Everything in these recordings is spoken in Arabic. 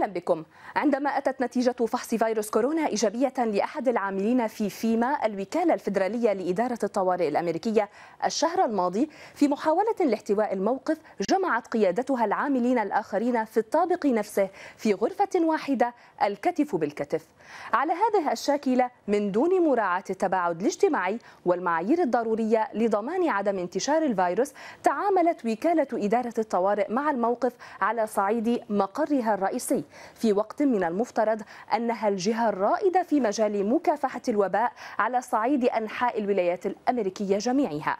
أهلا بكم عندما أتت نتيجة فحص فيروس كورونا إيجابية لأحد العاملين في فيما الوكالة الفدراليه لإدارة الطوارئ الأمريكية الشهر الماضي في محاولة لاحتواء الموقف جمعت قيادتها العاملين الآخرين في الطابق نفسه في غرفة واحدة الكتف بالكتف على هذه الشاكلة من دون مراعاة التباعد الاجتماعي والمعايير الضرورية لضمان عدم انتشار الفيروس تعاملت وكالة إدارة الطوارئ مع الموقف على صعيد مقرها الرئيسي في وقت من المفترض أنها الجهة الرائدة في مجال مكافحة الوباء على صعيد أنحاء الولايات الأمريكية جميعها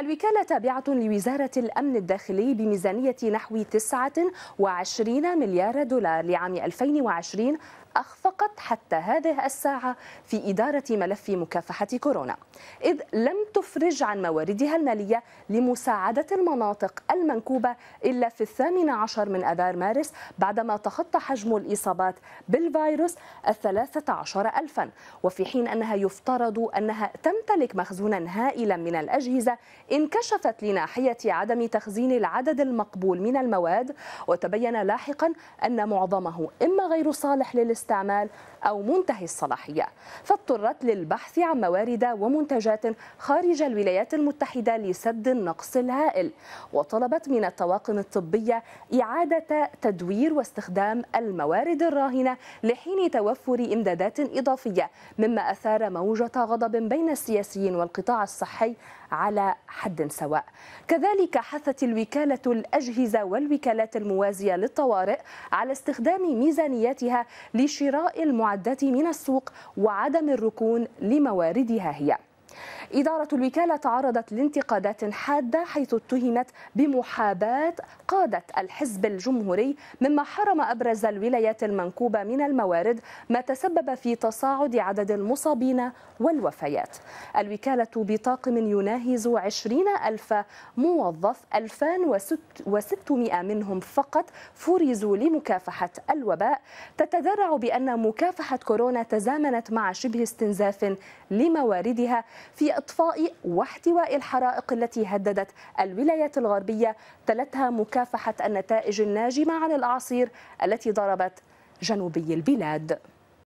الوكالة تابعة لوزارة الأمن الداخلي بميزانية نحو 29 مليار دولار لعام 2020 أخفقت حتى هذه الساعة في إدارة ملف مكافحة كورونا إذ لم تفرج عن مواردها المالية لمساعدة المناطق المنكوبة إلا في الثامن عشر من أذار مارس بعدما تخطى حجم الإصابات بالفيروس الثلاثة عشر ألفا وفي حين أنها يفترض أنها تمتلك مخزونا هائلا من الأجهزة الجاهزة انكشفت لناحية عدم تخزين العدد المقبول من المواد وتبين لاحقا أن معظمه إما غير صالح للاستعمال أو منتهي الصلاحية فاضطرت للبحث عن موارد ومنتجات خارج الولايات المتحدة لسد النقص الهائل وطلبت من الطواقم الطبية إعادة تدوير واستخدام الموارد الراهنة لحين توفر إمدادات إضافية مما أثار موجة غضب بين السياسيين والقطاع الصحي على حد سواء كذلك حثت الوكالة الأجهزة والوكالات الموازية للطوارئ على استخدام ميزانياتها لشراء المعدات من السوق وعدم الركون لمواردها هي إدارة الوكالة تعرضت لانتقادات حادة حيث اتهمت بمحاباة قادة الحزب الجمهوري مما حرم أبرز الولايات المنكوبة من الموارد ما تسبب في تصاعد عدد المصابين والوفيات الوكالة بطاقم يناهز 20 ألف موظف 2600 منهم فقط فرزوا لمكافحة الوباء تتذرع بأن مكافحة كورونا تزامنت مع شبه استنزاف لمواردها في لإطفاء واحتواء الحرائق التي هددت الولايات الغربية تلتها مكافحة النتائج الناجمة عن الأعاصير التي ضربت جنوبي البلاد